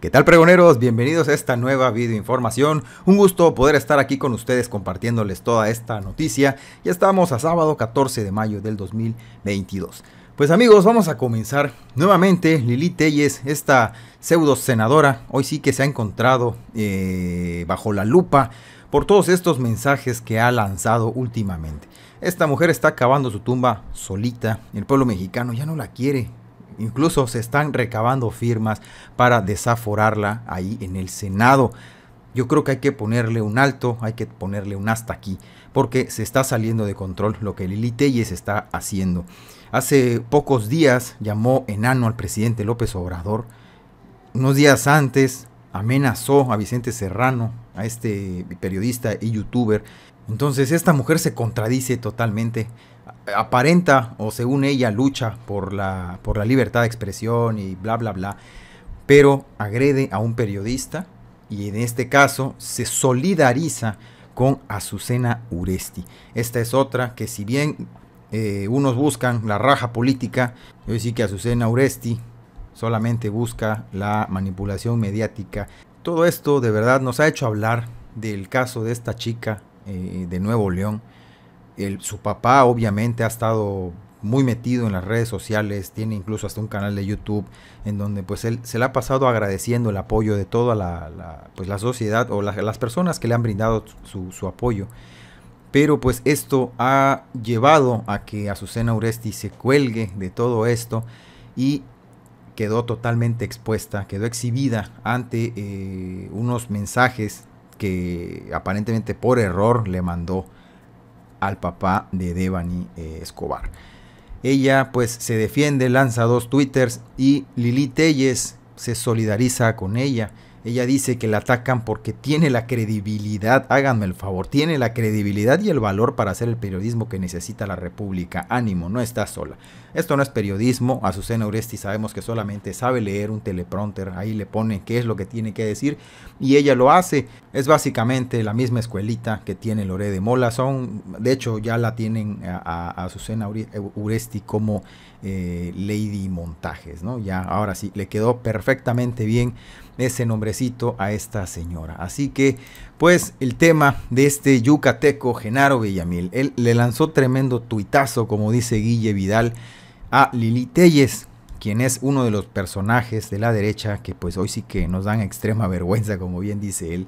¿Qué tal pregoneros? Bienvenidos a esta nueva videoinformación. Un gusto poder estar aquí con ustedes compartiéndoles toda esta noticia. Ya estamos a sábado 14 de mayo del 2022. Pues amigos, vamos a comenzar nuevamente. Lili Telles, esta pseudo senadora, hoy sí que se ha encontrado eh, bajo la lupa por todos estos mensajes que ha lanzado últimamente. Esta mujer está cavando su tumba solita. El pueblo mexicano ya no la quiere. Incluso se están recabando firmas para desaforarla ahí en el Senado. Yo creo que hay que ponerle un alto, hay que ponerle un hasta aquí, porque se está saliendo de control lo que Lili Telles está haciendo. Hace pocos días llamó enano al presidente López Obrador. Unos días antes amenazó a Vicente Serrano, a este periodista y youtuber. Entonces esta mujer se contradice totalmente aparenta o según ella lucha por la, por la libertad de expresión y bla, bla, bla, pero agrede a un periodista y en este caso se solidariza con Azucena Uresti. Esta es otra que si bien eh, unos buscan la raja política, yo sí que Azucena Uresti solamente busca la manipulación mediática. Todo esto de verdad nos ha hecho hablar del caso de esta chica eh, de Nuevo León, su papá obviamente ha estado muy metido en las redes sociales, tiene incluso hasta un canal de YouTube en donde pues él se le ha pasado agradeciendo el apoyo de toda la, pues, sociedad o las personas que le han brindado su, apoyo. Pero pues esto ha llevado a que Azucena Uresti se cuelgue de todo esto y quedó totalmente expuesta, quedó exhibida ante eh, unos mensajes que aparentemente por error le mandó al papá de Devani eh, Escobar. Ella pues se defiende, lanza dos twitters y Lili Telles se solidariza con ella. Ella dice que la atacan porque tiene la credibilidad, háganme el favor, tiene la credibilidad y el valor para hacer el periodismo que necesita la República. Ánimo, no está sola. Esto no es periodismo, Azucena Uresti sabemos que solamente sabe leer un teleprompter, ahí le pone qué es lo que tiene que decir y ella lo hace. Es básicamente la misma escuelita que tiene Loré de Mola, son, de hecho ya la tienen a, Azucena eh, Uresti como eh, Lady Montajes, ¿no? Ya ahora sí, le quedó perfectamente bien ese nombrecito a esta señora. Así que, pues, el tema de este yucateco Genaro Villamil, él le lanzó tremendo tuitazo, como dice Guille Vidal, a Lili Telles, quien es uno de los personajes de la derecha que pues hoy sí que nos dan extrema vergüenza, como bien dice él,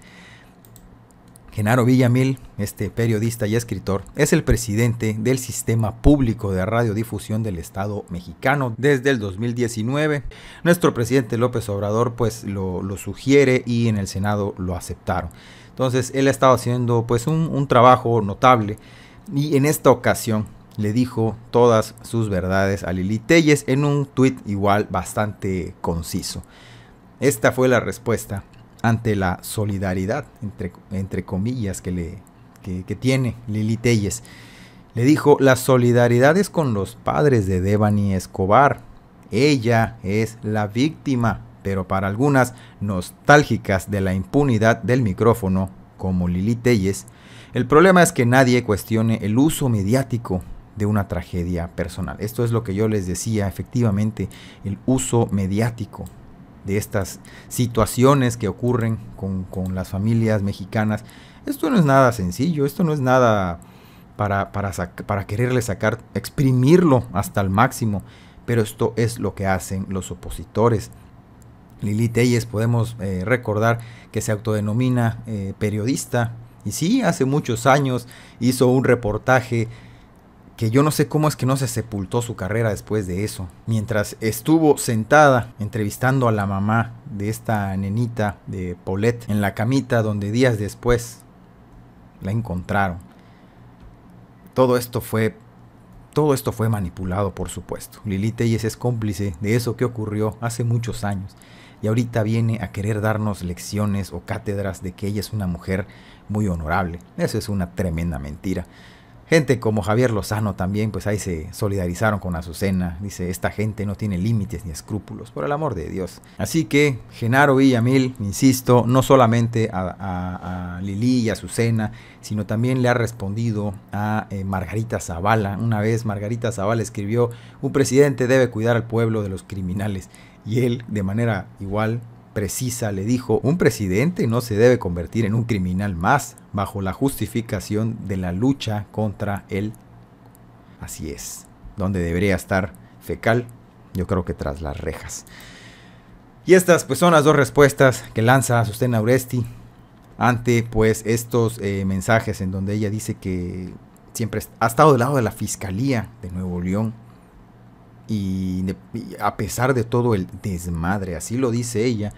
Genaro Villamil, este periodista y escritor, es el presidente del Sistema Público de Radiodifusión del Estado mexicano desde el 2019. Nuestro presidente López Obrador pues lo, sugiere y en el Senado lo aceptaron. Entonces él ha estado haciendo pues un, un trabajo notable y en esta ocasión le dijo todas sus verdades a Lili Telles en un tuit igual bastante conciso. Esta fue la respuesta ante la solidaridad, entre, entre comillas, que, le, tiene Lili Telles. Le dijo, la solidaridad es con los padres de Devani Escobar. Ella es la víctima, pero para algunas nostálgicas de la impunidad del micrófono, como Lili Telles, el problema es que nadie cuestione el uso mediático de una tragedia personal. Esto es lo que yo les decía, efectivamente, el uso mediático de estas situaciones que ocurren con, las familias mexicanas. Esto no es nada sencillo, esto no es nada para, para, para quererle sacar, exprimirlo hasta el máximo, pero esto es lo que hacen los opositores. Lili Telles, podemos eh, recordar que se autodenomina eh, periodista, y sí, hace muchos años hizo un reportaje que yo no sé cómo es que no se sepultó su carrera después de eso. Mientras estuvo sentada entrevistando a la mamá de esta nenita de Paulette en la camita donde días después la encontraron. Todo esto fue todo esto fue manipulado, por supuesto. Lili Telles es cómplice de eso que ocurrió hace muchos años y ahorita viene a querer darnos lecciones o cátedras de que ella es una mujer muy honorable. Eso es una tremenda mentira. Gente como Javier Lozano también, pues ahí se solidarizaron con Azucena. Dice, esta gente no tiene límites ni escrúpulos, por el amor de Dios. Así que Genaro Villamil, insisto, no solamente a, Lili y a Azucena, sino también le ha respondido a eh, Margarita Zavala. Una vez Margarita Zavala escribió, un presidente debe cuidar al pueblo de los criminales. Y él, de manera igual, precisa le dijo, un presidente no se debe convertir en un criminal más bajo la justificación de la lucha contra él. Así es, donde debería estar fecal, yo creo que tras las rejas. Y estas pues son las dos respuestas que lanza Sustena Auresti ante pues estos eh, mensajes en donde ella dice que siempre ha estado del lado de la Fiscalía de Nuevo León y, a pesar de todo el desmadre, así lo dice ella.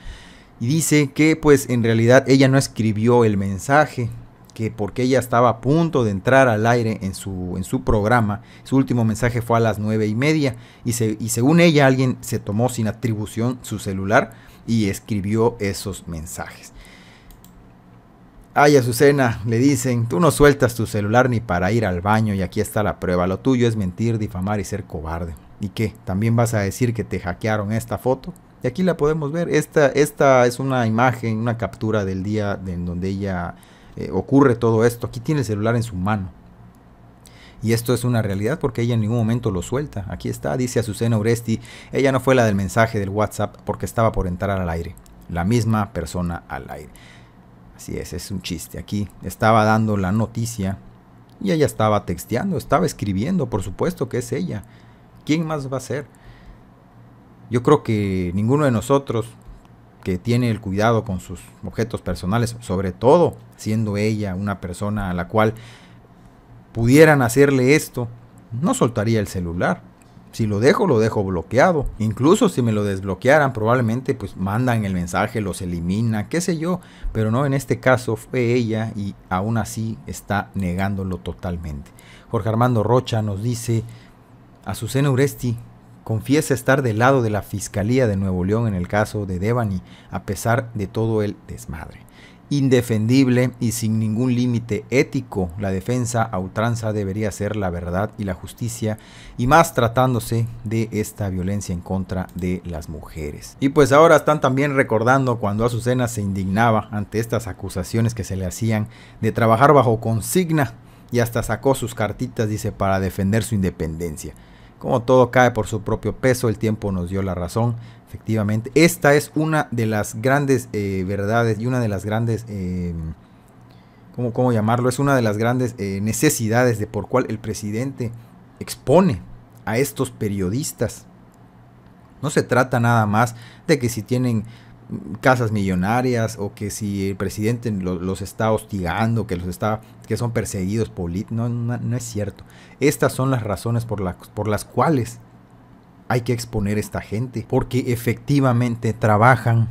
Y dice que pues en realidad ella no escribió el mensaje, que porque ella estaba a punto de entrar al aire en su, en su programa, su último mensaje fue a las nueve y media y, y según ella alguien se tomó sin atribución su celular y escribió esos mensajes. Ay, Azucena, le dicen, tú no sueltas tu celular ni para ir al baño y aquí está la prueba, lo tuyo es mentir, difamar y ser cobarde. ¿Y qué? ¿También vas a decir que te hackearon esta foto? Y aquí la podemos ver. Esta, esta es una imagen, una captura del día en donde ella eh, ocurre todo esto. Aquí tiene el celular en su mano. Y esto es una realidad porque ella en ningún momento lo suelta. Aquí está, dice Azucena Oresti, ella no fue la del mensaje del WhatsApp porque estaba por entrar al aire. La misma persona al aire. Así es, es un chiste. Aquí estaba dando la noticia y ella estaba texteando, estaba escribiendo, por supuesto que es ella. ¿Quién más va a ser? Yo creo que ninguno de nosotros que tiene el cuidado con sus objetos personales, sobre todo siendo ella una persona a la cual pudieran hacerle esto, no soltaría el celular. Si lo dejo, lo dejo bloqueado. Incluso si me lo desbloquearan, probablemente pues mandan el mensaje, los elimina, qué sé yo. Pero no, en este caso fue ella y aún así está negándolo totalmente. Jorge Armando Rocha nos dice, Azucena Uresti confiesa estar del lado de la Fiscalía de Nuevo León en el caso de Devani, a pesar de todo el desmadre. Indefendible y sin ningún límite ético, la defensa a ultranza debería ser la verdad y la justicia, y más tratándose de esta violencia en contra de las mujeres. Y pues ahora están también recordando cuando Azucena se indignaba ante estas acusaciones que se le hacían de trabajar bajo consigna y hasta sacó sus cartitas, dice, para defender su independencia. Como todo cae por su propio peso, el tiempo nos dio la razón. Efectivamente, esta es una de las grandes eh, verdades y una de las grandes... Eh, ¿cómo, llamarlo? Es una de las grandes eh, necesidades de por cual el presidente expone a estos periodistas. No se trata nada más de que si tienen casas millonarias o que si el presidente los está hostigando, que los está que son perseguidos políticos, no, no, es cierto. Estas son las razones por, por las cuales hay que exponer a esta gente, porque efectivamente trabajan,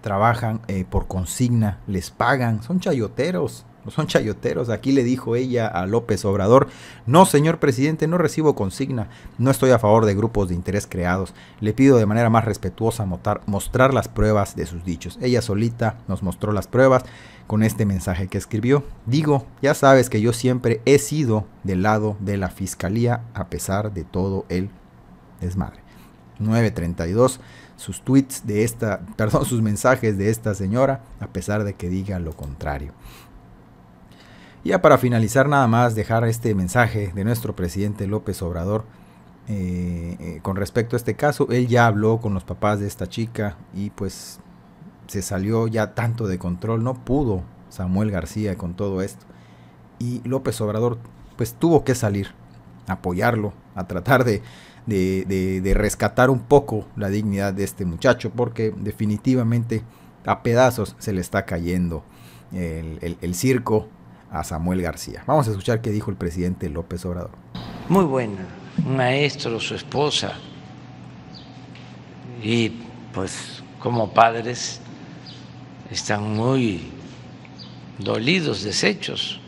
trabajan eh, por consigna, les pagan, son chayoteros, son chayoteros. Aquí le dijo ella a López Obrador, no señor presidente, no recibo consigna, no estoy a favor de grupos de interés creados. Le pido de manera más respetuosa mostrar las pruebas de sus dichos. Ella solita nos mostró las pruebas con este mensaje que escribió. Digo, ya sabes que yo siempre he sido del lado de la fiscalía a pesar de todo el desmadre. 932 sus tweets de esta, perdón, sus mensajes de esta señora, a pesar de que diga lo contrario. Ya para finalizar nada más dejar este mensaje de nuestro presidente López Obrador eh, eh, con respecto a este caso. Él ya habló con los papás de esta chica y pues se salió ya tanto de control. No pudo Samuel García con todo esto. Y López Obrador pues tuvo que salir, apoyarlo, a tratar de, de, rescatar un poco la dignidad de este muchacho porque definitivamente a pedazos se le está cayendo el, el circo a Samuel García. Vamos a escuchar qué dijo el presidente López Obrador. Muy buena, un maestro, su esposa, y pues como padres están muy dolidos, deshechos.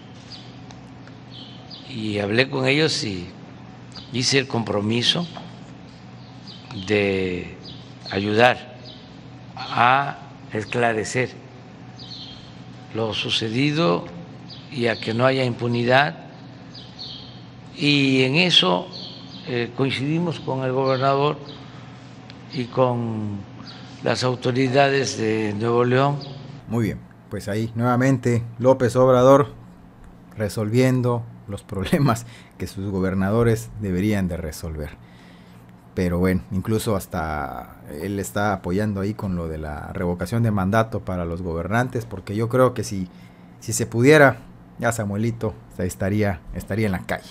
Y hablé con ellos y hice el compromiso de ayudar a esclarecer lo sucedido y a que no haya impunidad. Y en eso eh, coincidimos con el gobernador y con las autoridades de Nuevo León. Muy bien, pues ahí nuevamente López Obrador resolviendo los problemas que sus gobernadores deberían de resolver. Pero bueno, incluso hasta él está apoyando ahí con lo de la revocación de mandato para los gobernantes, porque yo creo que si, si se pudiera ya Samuelito pues, estaría, estaría en la calle.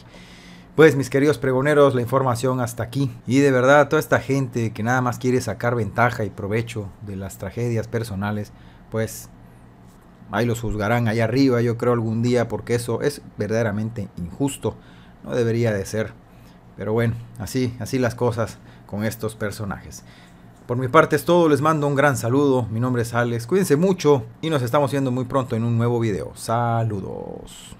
Pues mis queridos pregoneros, la información hasta aquí. Y de verdad, toda esta gente que nada más quiere sacar ventaja y provecho de las tragedias personales, pues ahí los juzgarán allá arriba, yo creo algún día, porque eso es verdaderamente injusto. No debería de ser. Pero bueno, así, así las cosas con estos personajes. Por mi parte es todo, les mando un gran saludo, mi nombre es Alex, cuídense mucho y nos estamos viendo muy pronto en un nuevo video. Saludos.